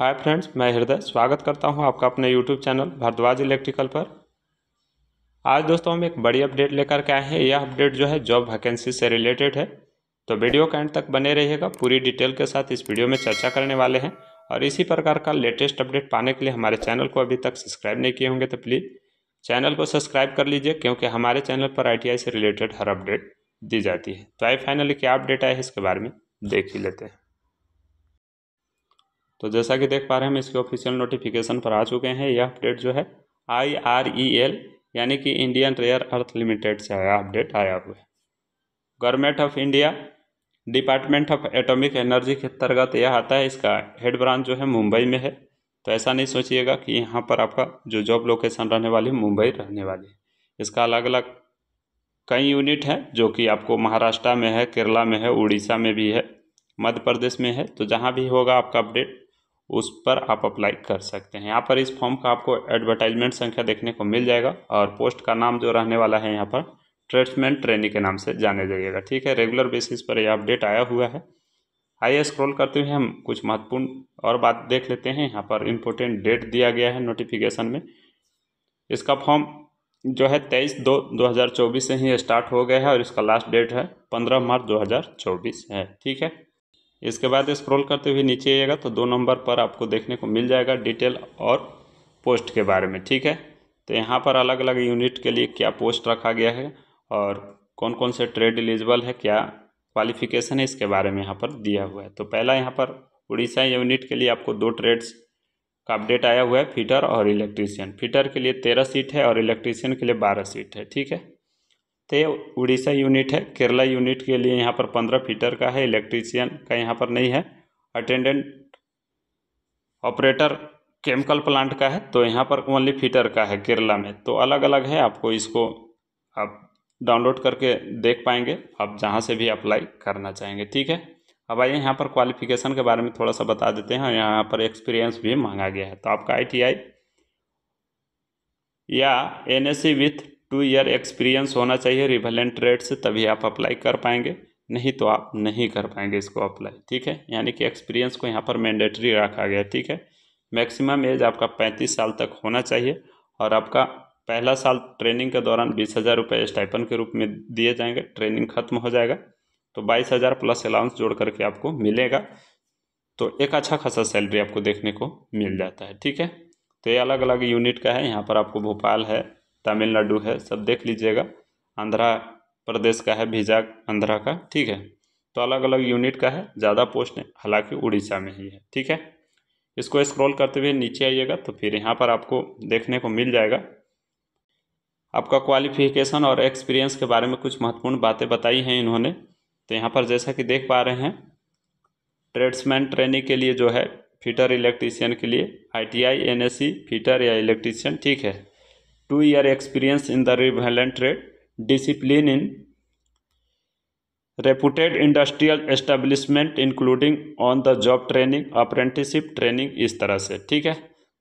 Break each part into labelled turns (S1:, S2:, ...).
S1: hi friends मैं हृदय स्वागत करता हूं आपका अपने यूट्यूब चैनल भारद्वाज इलेक्ट्रिकल पर आज दोस्तों हम एक बड़ी अपडेट लेकर के आए हैं यह अपडेट जो है जॉब वैकेंसी से रिलेटेड है तो वीडियो के एंड तक बने रहिएगा पूरी डिटेल के साथ इस वीडियो में चर्चा करने वाले हैं और इसी प्रकार का लेटेस्ट अपडेट पाने के लिए हमारे चैनल को अभी तक सब्सक्राइब नहीं किए होंगे तो प्लीज़ चैनल को सब्सक्राइब कर लीजिए क्योंकि हमारे चैनल पर आई से रिलेटेड हर अपडेट दी जाती है तो आई फाइनली क्या अपडेट आया है इसके बारे में देख ही लेते हैं तो जैसा कि देख पा रहे हैं हम इसके ऑफिशियल नोटिफिकेशन पर आ चुके हैं यह अपडेट जो है आई आर ई एल यानी कि इंडियन रेयर अर्थ लिमिटेड से आया अपडेट आया हुआ है government of India department of atomic energy के अंतर्गत यह आता है इसका हेड ब्रांच जो है मुंबई में है तो ऐसा नहीं सोचिएगा कि यहाँ पर आपका जो जॉब लोकेशन रहने वाली है मुंबई रहने वाली है इसका अलग अलग कई यूनिट हैं जो कि आपको महाराष्ट्र में है केरला में है उड़ीसा में भी है मध्य प्रदेश में है तो जहाँ भी होगा आपका अपडेट उस पर आप अप्लाई कर सकते हैं यहाँ पर इस फॉर्म का आपको एडवर्टाइजमेंट संख्या देखने को मिल जाएगा और पोस्ट का नाम जो रहने वाला है यहाँ पर ट्रेड्समैन ट्रेनिंग के नाम से जाने जाइएगा ठीक है रेगुलर बेसिस पर यह अपडेट आया हुआ है आइए स्क्रॉल करते हुए हम कुछ महत्वपूर्ण और बात देख लेते हैं यहाँ पर इम्पोर्टेंट डेट दिया गया है नोटिफिकेशन में इसका फॉर्म जो है तेईस दो दो हज़ार चौबीस से ही स्टार्ट हो गया है और इसका लास्ट डेट है पंद्रह मार्च दो हज़ार चौबीस है ठीक है इसके बाद स्क्रॉल करते हुए नीचे आइएगा तो दो नंबर पर आपको देखने को मिल जाएगा डिटेल और पोस्ट के बारे में ठीक है तो यहाँ पर अलग अलग यूनिट के लिए क्या पोस्ट रखा गया है और कौन कौन से ट्रेड एलिजिबल है क्या क्वालिफिकेशन है इसके बारे में यहाँ पर दिया हुआ है तो पहला यहाँ पर उड़ीसा यूनिट के लिए आपको दो ट्रेड्स का अपडेट आया हुआ है फिटर और इलेक्ट्रीशियन फिटर के लिए तेरह सीट है और इलेक्ट्रीशियन के लिए बारह सीट है ठीक है तो ये उड़ीसा यूनिट है केरला यूनिट के लिए यहाँ पर पंद्रह फीटर का है इलेक्ट्रीशियन का यहाँ पर नहीं है अटेंडेंट ऑपरेटर केमिकल प्लांट का है तो यहाँ पर ओनली फीटर का है केरला में तो अलग अलग है आपको इसको आप डाउनलोड करके देख पाएंगे आप जहाँ से भी अप्लाई करना चाहेंगे ठीक है अब आइए यहाँ पर क्वालिफिकेशन के बारे में थोड़ा सा बता देते हैं यहाँ पर एक्सपीरियंस भी मांगा गया है तो आपका आईटीआई या NSC with two year experience होना चाहिए रिवेलेंट रेट से तभी आप अप्लाई कर पाएंगे नहीं तो आप नहीं कर पाएंगे इसको अप्लाई ठीक है यानी कि एक्सपीरियंस को यहाँ पर मैंडेटरी रखा गया ठीक है मैक्सिमम एज आपका पैंतीस साल तक होना चाहिए और आपका पहला साल ट्रेनिंग के दौरान बीस हज़ार रुपये स्टाइपन के रूप में दिए जाएंगे ट्रेनिंग खत्म हो जाएगा तो बाईस हज़ार प्लस अलाउंस जोड़ करके आपको मिलेगा तो एक अच्छा खासा सैलरी आपको देखने को मिल जाता है ठीक है तो ये अलग अलग यूनिट का है यहाँ पर आपको भोपाल है तमिलनाडु है सब देख लीजिएगा आंध्रा प्रदेश का है भिजा आंध्रा का ठीक है तो अलग अलग यूनिट का है ज़्यादा पोस्ट है हालांकि उड़ीसा में ही है ठीक है इसको स्क्रॉल करते हुए नीचे आइएगा तो फिर यहाँ पर आपको देखने को मिल जाएगा आपका क्वालिफिकेशन और एक्सपीरियंस के बारे में कुछ महत्वपूर्ण बातें बताई हैं इन्होंने तो यहाँ पर जैसा कि देख पा रहे हैं ट्रेड्समैन ट्रेनिंग के लिए जो है फिटर इलेक्ट्रीशियन के लिए I T I N S C fitter या इलेक्ट्रीशियन ठीक है two year experience in the relevant trade discipline in reputed industrial establishment including on the job training apprenticeship training इस तरह से ठीक है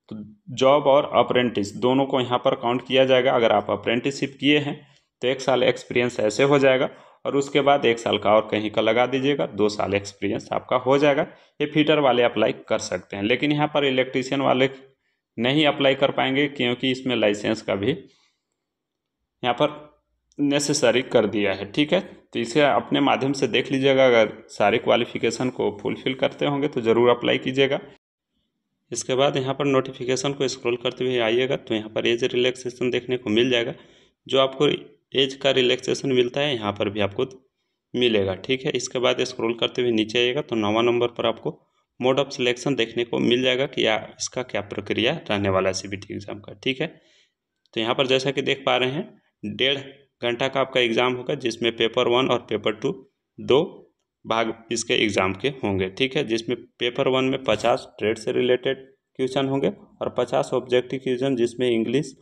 S1: तो जॉब और अप्रेंटिस दोनों को यहाँ पर काउंट किया जाएगा अगर आप अप्रेंटिसिप किए हैं तो एक साल एक्सपीरियंस ऐसे हो जाएगा और उसके बाद एक साल का और कहीं का लगा दीजिएगा दो साल एक्सपीरियंस आपका हो जाएगा ये फीटर वाले अप्लाई कर सकते हैं लेकिन यहाँ पर इलेक्ट्रीशियन वाले नहीं अप्लाई कर पाएंगे क्योंकि इसमें लाइसेंस का भी यहाँ पर नेसेसरी कर दिया है ठीक है तो इसे अपने माध्यम से देख लीजिएगा अगर सारे क्वालिफिकेशन को फुलफिल करते होंगे तो ज़रूर अप्लाई कीजिएगा इसके बाद यहाँ पर नोटिफिकेशन को स्क्रॉल करते हुए आइएगा तो यहाँ पर एज रिलैक्सेशन देखने को मिल जाएगा जो आपको एज का रिलैक्सेशन मिलता है यहाँ पर भी आपको मिलेगा ठीक है इसके बाद स्क्रॉल करते हुए नीचे आइएगा तो नवा नंबर पर आपको मोड ऑफ सिलेक्शन देखने को मिल जाएगा कि या इसका क्या प्रक्रिया रहने वाला है सी एग्ज़ाम का ठीक है तो यहाँ पर जैसा कि देख पा रहे हैं डेढ़ घंटा का आपका एग्ज़ाम होगा जिसमें पेपर वन और पेपर टू दो भाग इसके एग्ज़ाम के होंगे ठीक है जिसमें पेपर वन में पचास ट्रेड से रिलेटेड क्वेश्चन होंगे और पचास ऑब्जेक्टिव क्वेश्चन जिसमें English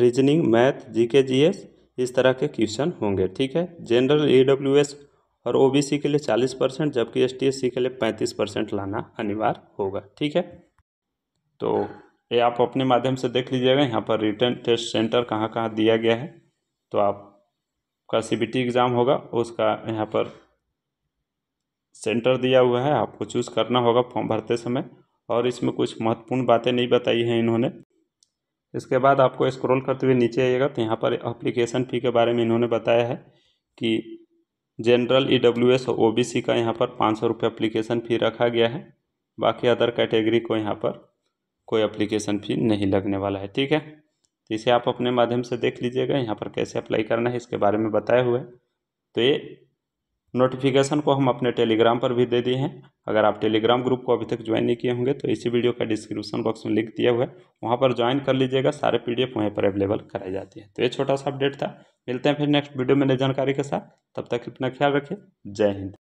S1: reasoning math G GS इस तरह के क्वेश्चन होंगे ठीक है जनरल ई डब्ल्यू एस और ओबीसी के लिए चालीस परसेंट जबकि एस टी के लिए पैंतीस परसेंट लाना अनिवार्य होगा ठीक है तो ये आप अपने माध्यम से देख लीजिएगा यहाँ पर रिटर्न टेस्ट सेंटर कहाँ कहाँ दिया गया है तो आपका सी एग्ज़ाम होगा उसका यहाँ पर सेंटर दिया हुआ है आपको चूज़ करना होगा फॉर्म भरते समय और इसमें कुछ महत्वपूर्ण बातें नहीं बताई हैं इन्होंने इसके बाद आपको स्क्रॉल करते हुए नीचे आइएगा तो यहाँ पर एप्लीकेशन फ़ी के बारे में इन्होंने बताया है कि general E W S O B C का यहाँ पर पाँच सौ रुपये अप्लीकेशन फ़ी रखा गया है बाकी अदर कैटेगरी को यहाँ पर कोई अप्लीकेशन फ़ी नहीं लगने वाला है ठीक है तो इसे आप अपने माध्यम से देख लीजिएगा यहाँ पर कैसे अप्लाई करना है इसके बारे में बताया हुआ है तो ये नोटिफिकेशन को हम अपने टेलीग्राम पर भी दे दिए हैं अगर आप टेलीग्राम ग्रुप को अभी तक ज्वाइन नहीं किए होंगे तो इसी वीडियो का डिस्क्रिप्शन बॉक्स में लिंक दिया हुआ है वहाँ पर ज्वाइन कर लीजिएगा सारे पीडीएफ वहीं पर अवेलेबल कराई जाती है तो ये छोटा सा अपडेट था मिलते हैं फिर नेक्स्ट वीडियो में नई जानकारी के साथ तब तक अपना ख्याल रखिए जय हिंद